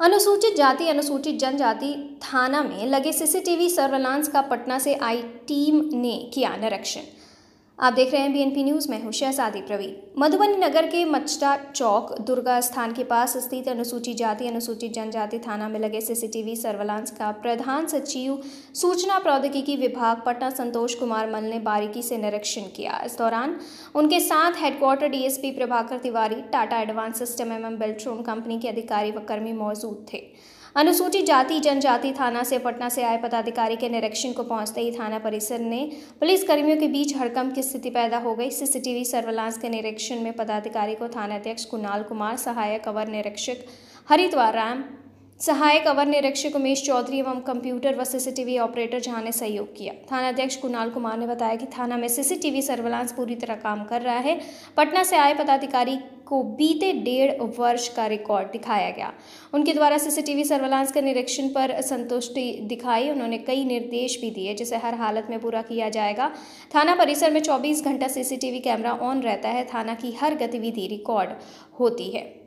अनुसूचित जाति अनुसूचित जनजाति थाना में लगे सीसीटीवी सर्वेलांस का पटना से आई टीम ने किया निरीक्षण आप देख रहे हैं बीएनपी न्यूज़ में हूँ शहजादी प्रवीण मधुबनी नगर के मचटा चौक दुर्गा स्थान के पास स्थित अनुसूचित जाति अनुसूचित जनजाति थाना में लगे सीसीटीवी सर्वेलांस का प्रधान सचिव सूचना प्रौद्योगिकी विभाग पटना संतोष कुमार मल ने बारीकी से निरीक्षण किया इस दौरान उनके साथ headquarter DSP Prabhakar Tiwari Tata advance system M M company के अधिकारी व कर्मी मौजूद थे अनुसूचित जाति जनजाति थाना से पटना से आए पदाधिकारी के निरीक्षण को पहुंचते ही थाना परिसर ने पुलिसकर्मियों के बीच हड़कंप की स्थिति पैदा हो गई सीसीटीवी सर्विलांस के निरीक्षण में पदाधिकारी को थानाध्यक्ष कुणाल कुमार सहायक अवर निरीक्षक हरिद्वार राम सहायक अवर निरीक्षक उमेश चौधरी एवं कंप्यूटर व सीसीटीवी ऑपरेटर जहाँ ने सहयोग किया थाना अध्यक्ष कुणाल कुमार ने बताया कि थाना में सीसीटीवी सर्वेलांस पूरी तरह काम कर रहा है पटना से आए पदाधिकारी को बीते डेढ़ वर्ष का रिकॉर्ड दिखाया गया उनके द्वारा सीसीटीवी सर्वेलांस के निरीक्षण पर संतुष्टि दिखाई उन्होंने कई निर्देश भी दिए जिसे हर हालत में पूरा किया जाएगा थाना परिसर में 24 घंटा सीसीटीवी कैमरा ऑन रहता है थाना की हर गतिविधि रिकॉर्ड होती है